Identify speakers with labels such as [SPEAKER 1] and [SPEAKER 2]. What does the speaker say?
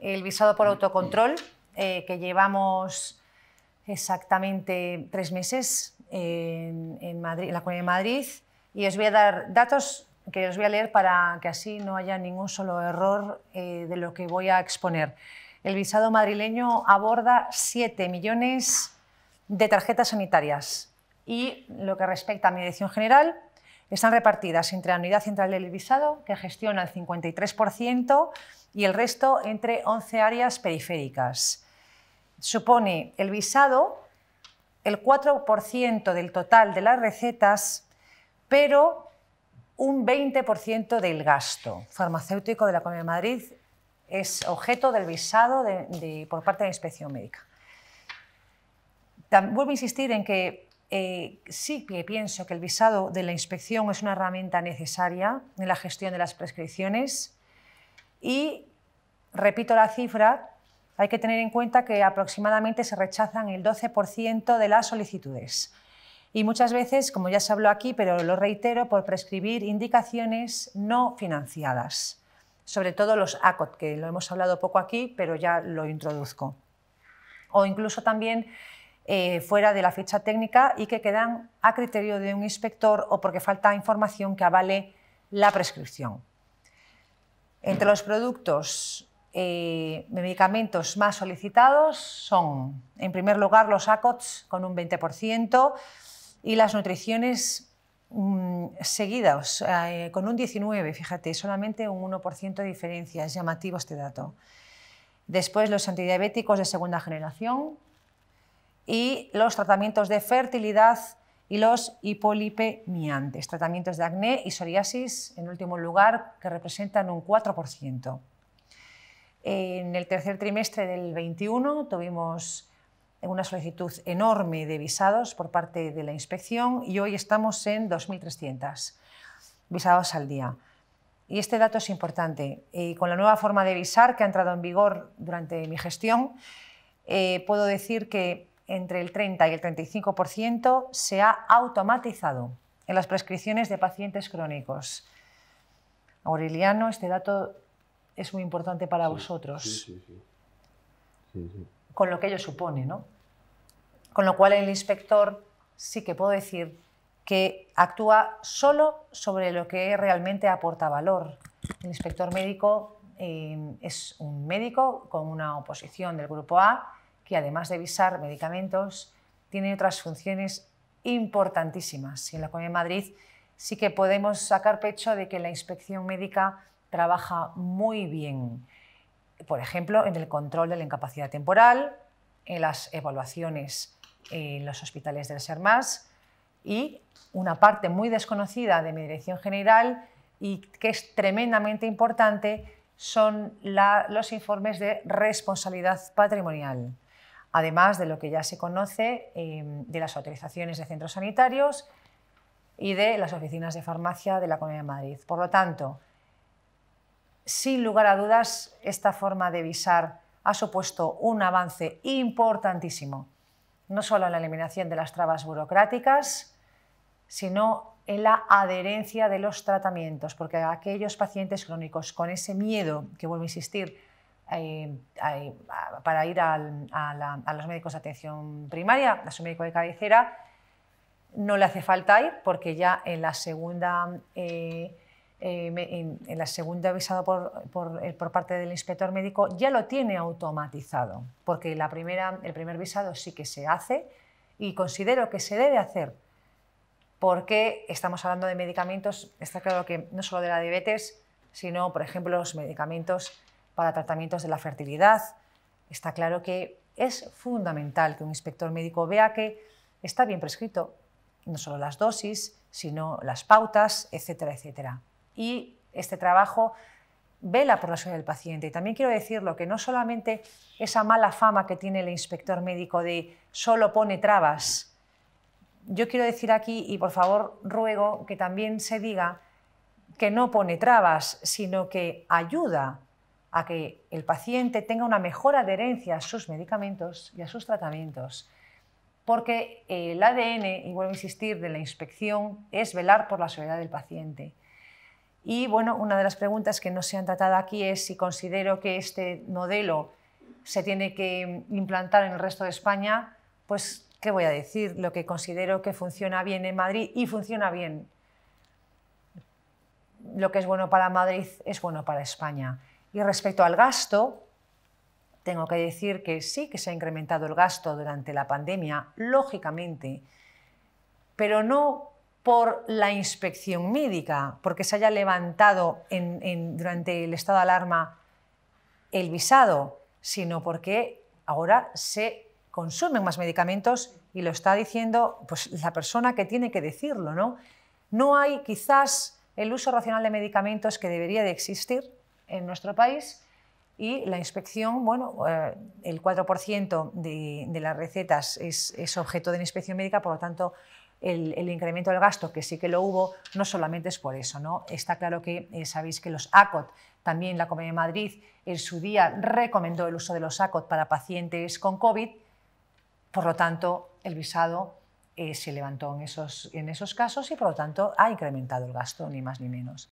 [SPEAKER 1] el visado por mm, autocontrol, mm. Eh, que llevamos exactamente tres meses en, Madrid, la Comunidad de Madrid. Y os voy a dar datos que os voy a leer para que así no haya ningún solo error eh, de lo que voy a exponer. El visado madrileño aborda 7 millones de tarjetas sanitarias y lo que respecta a mi dirección general, están repartidas entre la Unidad Central del Visado, que gestiona el 53%, y el resto entre 11 áreas periféricas. Supone el visado el 4% del total de las recetas, pero un 20% del gasto farmacéutico de la Comunidad de Madrid es objeto del visado por parte de la Inspección Médica. vuelvo a insistir en que eh, sí que pienso que el visado de la inspección es una herramienta necesaria en la gestión de las prescripciones, y repito la cifra, hay que tener en cuenta que aproximadamente se rechazan el 12% de las solicitudes. Y muchas veces, como ya se habló aquí, pero lo reitero, por prescribir indicaciones no financiadas, sobre todo los ACOT, que lo hemos hablado poco aquí, pero ya lo introduzco. O incluso también eh, fuera de la ficha técnica y que quedan a criterio de un inspector o porque falta información que avale la prescripción. Entre los productos y eh, medicamentos más solicitados son, en primer lugar, los ACOTS con un 20% y las nutriciones mm, seguidas eh, con un 19%, fíjate, solamente un 1% de diferencia, es llamativo este dato. Después los antidiabéticos de segunda generación y los tratamientos de fertilidad y los hipolipemiantes, tratamientos de acné y psoriasis, en último lugar, que representan un 4%. En el tercer trimestre del 21 tuvimos una solicitud enorme de visados por parte de la inspección y hoy estamos en 2.300 visados al día. Y este dato es importante. Y eh, con la nueva forma de visar que ha entrado en vigor durante mi gestión, eh, puedo decir que entre el 30 y el 35% se ha automatizado en las prescripciones de pacientes crónicos. Aureliano, este dato es muy importante para vosotros. Sí, sí, Con lo que ello supone, ¿no? Con lo cual el inspector sí que puedo decir que actúa solo sobre lo que realmente aporta valor. El inspector médico eh, es un médico con una oposición del grupo A que además de visar medicamentos, tiene otras funciones importantísimas. Y en la Comunidad de Madrid sí que podemos sacar pecho de que la inspección médica trabaja muy bien. Por ejemplo, en el control de la incapacidad temporal, en las evaluaciones en los hospitales del SERMAS y una parte muy desconocida de mi dirección general y que es tremendamente importante son los informes de responsabilidad patrimonial además de lo que ya se conoce em, de las autorizaciones de centros sanitarios y de las oficinas de farmacia de la Comunidad de Madrid. Por lo tanto, sin lugar a dudas, esta forma de visar ha supuesto un avance importantísimo, no solo en la eliminación de las trabas burocráticas, sino en la adherencia de los tratamientos, porque aquellos pacientes crónicos con ese miedo, que vuelvo a insistir, eh, eh, para ir a, los médicos de atención primaria, a su médico de cabecera, no le hace falta ir porque ya en la segunda... Eh, en, la segunda avisado por, parte del inspector médico ya lo tiene automatizado, porque la primera, el primer visado sí que se hace y considero que se debe hacer, porque estamos hablando de medicamentos, está claro que no solo de la diabetes, sino, por ejemplo, los medicamentos para tratamientos de la fertilidad. Está claro que es fundamental que un inspector médico vea que está bien prescrito no solo las dosis, sino las pautas, etcétera, etcétera. Y este trabajo vela por la salud del paciente. también quiero decirlo que no solamente esa mala fama que tiene el inspector médico de solo pone trabas. Yo quiero decir aquí, y por favor ruego que también se diga que no pone trabas, sino que ayuda a que el paciente tenga una mejor adherencia a sus medicamentos y a sus tratamientos. Porque el ADN, y vuelvo a insistir, de la inspección es velar por la seguridad del paciente. Y bueno, una de las preguntas que no se han tratado aquí es si considero que este modelo se tiene que implantar en el resto de España, pues, ¿qué voy a decir? Lo que considero que funciona bien en Madrid y funciona bien. Lo que es bueno para Madrid es bueno para España. Y respecto al gasto, tengo que decir que sí que se ha incrementado el gasto durante la pandemia, lógicamente, pero no por la inspección médica, porque se haya levantado durante el estado de alarma el visado, sino porque ahora se consumen más medicamentos y lo está diciendo pues, la persona que tiene que decirlo. ¿no? no hay quizás el uso racional de medicamentos que debería de existir en nuestro país y la inspección, bueno, eh, el 4% de, las recetas es, objeto de inspección médica, por lo tanto, el, incremento del gasto, que sí que lo hubo, no solamente es por eso, ¿no? Está claro que eh, sabéis que los ACOT, también la Comunidad de Madrid, en su día recomendó el uso de los ACOT para pacientes con COVID, por lo tanto, el visado eh, se levantó en esos, en esos casos y, por lo tanto, ha incrementado el gasto, ni más ni menos.